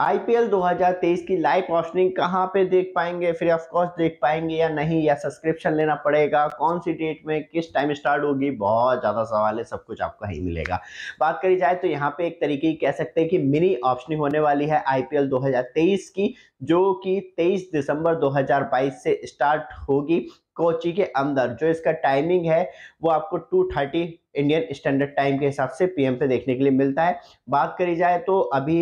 IPL 2023 की live ऑप्शनिंग कहाँ पे देख पाएंगे फ्री ऑफ कॉस्ट देख पाएंगे या नहीं या सब्सक्रिप्शन लेना पड़ेगा कौन सी डेट में किस टाइम स्टार्ट होगी बहुत ज़्यादा सवाल है सब कुछ आपको ही मिलेगा बात करी जाए तो यहाँ पे एक तरीके की कह सकते हैं कि मिनी ऑप्शनिंग होने वाली है आईपीएल 2023 की जो कि तेईस दिसंबर दो से स्टार्ट होगी कोची के अंदर जो इसका टाइमिंग है वो आपको 2:30 इंडियन स्टैंडर्ड टाइम के हिसाब से पीएम पे देखने के लिए मिलता है बात करी जाए तो अभी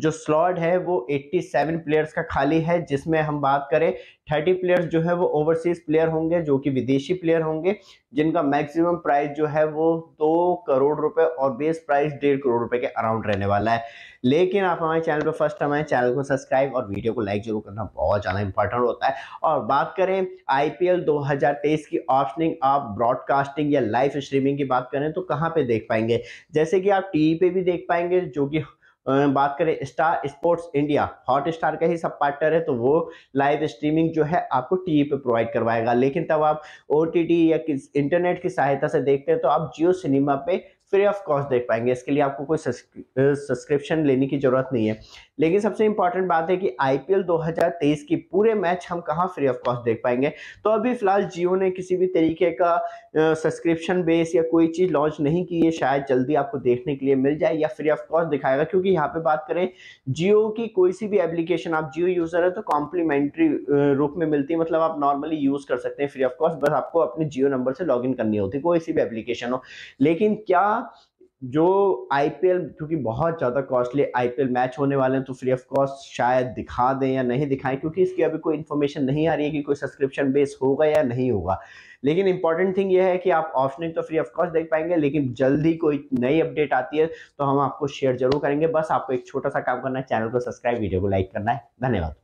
जो स्लॉट है वो 87 प्लेयर्स का खाली है जिसमें हम बात करें 30 प्लेयर्स जो है वो ओवरसीज प्लेयर होंगे जो कि विदेशी प्लेयर होंगे जिनका मैक्सिमम प्राइस जो है वो दो करोड़ रुपए और बेस प्राइस डेढ़ करोड़ रुपए के अराउंड रहने वाला है लेकिन आप हमारे चैनल पर फर्स्ट हमारे चैनल को सब्सक्राइब और वीडियो को लाइक जरूर करना बहुत ज़्यादा इंपॉर्टेंट होता है और बात करें आई पी की ऑप्शनिंग आप ब्रॉडकास्टिंग या लाइव स्ट्रीमिंग की बात करें तो कहाँ पर देख पाएंगे जैसे कि आप टी पे भी देख पाएंगे जो कि बात करें star sports India Hotstar का ही सब पार्टनर है तो वो लाइव स्ट्रीमिंग जो है आपको टीवी पे प्रोवाइड करवाएगा लेकिन तब आप ओ या किस इंटरनेट की सहायता से देखते हैं तो आप जियो सिनेमा पे फ्री ऑफ कॉस्ट देख पाएंगे इसके लिए आपको कोई सब्सक्रिप्शन लेने की जरूरत नहीं है लेकिन सबसे इंपॉर्टेंट बात है कि आईपीएल 2023 की पूरे मैच हम कहाँ फ्री ऑफ कॉस्ट देख पाएंगे तो अभी फिलहाल जियो ने किसी भी तरीके का सब्सक्रिप्शन बेस या कोई चीज़ लॉन्च नहीं की है शायद जल्दी आपको देखने के लिए मिल जाए या फ्री ऑफ कॉस्ट दिखाएगा क्योंकि यहाँ पे बात करें जियो की कोई सी भी एप्लीकेशन आप जियो यूज़र है तो कॉम्प्लीमेंट्री रूप में मिलती है मतलब आप नॉर्मली यूज़ कर सकते हैं फ्री ऑफ कॉस्ट बस आपको अपने जियो नंबर से लॉग करनी होती है कोई सी भी एप्लीकेशन हो लेकिन क्या जो आईपीएल क्योंकि बहुत ज़्यादा कॉस्टली आईपीएल मैच होने वाले हैं तो फ्री ऑफ कॉस्ट शायद दिखा दें या नहीं दिखाएं क्योंकि इसकी अभी कोई इन्फॉर्मेशन नहीं आ रही है कि कोई सब्सक्रिप्शन बेस होगा या नहीं होगा लेकिन इंपॉर्टेंट थिंग यह है कि आप ऑप्शनिंग तो फ्री ऑफ कॉस्ट देख पाएंगे लेकिन जल्दी कोई नई अपडेट आती है तो हम आपको शेयर जरूर करेंगे बस आपको एक छोटा सा काम करना है चैनल को सब्सक्राइब वीडियो को लाइक करना है धन्यवाद